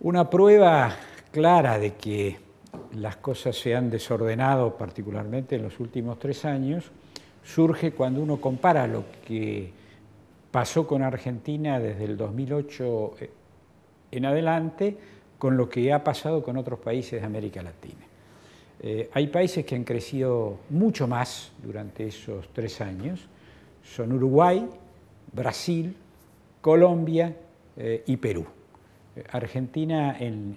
una prueba clara de que las cosas se han desordenado, particularmente en los últimos tres años, surge cuando uno compara lo que pasó con Argentina desde el 2008 eh, en adelante con lo que ha pasado con otros países de América Latina. Eh, hay países que han crecido mucho más durante esos tres años, son Uruguay, Brasil, Colombia eh, y Perú. Argentina en,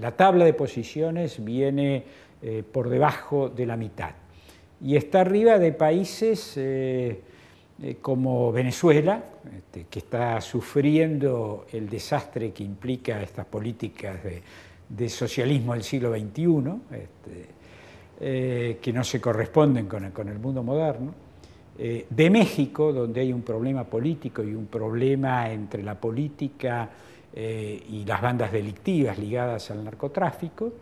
la tabla de posiciones viene eh, por debajo de la mitad y está arriba de países eh, eh, como Venezuela, este, que está sufriendo el desastre que implica estas políticas de, socialismo del siglo XXI, este, que no se corresponden con el, mundo moderno, de México, donde hay un problema político y un problema entre la política eh, y las bandas delictivas ligadas al narcotráfico,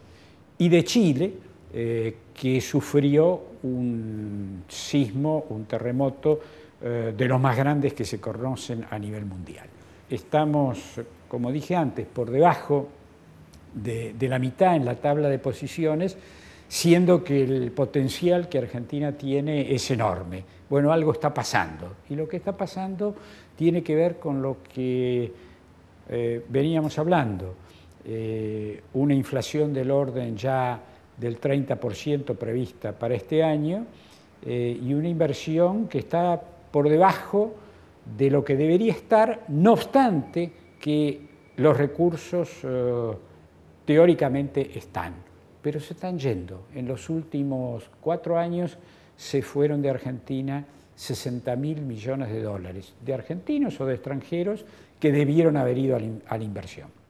y de Chile, eh, que sufrió un sismo, un terremoto eh, de los más grandes que se conocen a nivel mundial. Estamos, como dije antes, por debajo de la mitad en la tabla de posiciones, siendo que el potencial que Argentina tiene es enorme. Bueno, algo está pasando, y lo que está pasando tiene que ver con lo que eh, veníamos hablando, eh, una inflación del orden ya del 30% prevista para este año eh, y una inversión que está por debajo de lo que debería estar, no obstante que los recursos eh, teóricamente están, pero se están yendo. En los últimos cuatro años se fueron de Argentina 60 mil millones de dólares de argentinos o de extranjeros que debieron haber ido a la inversión.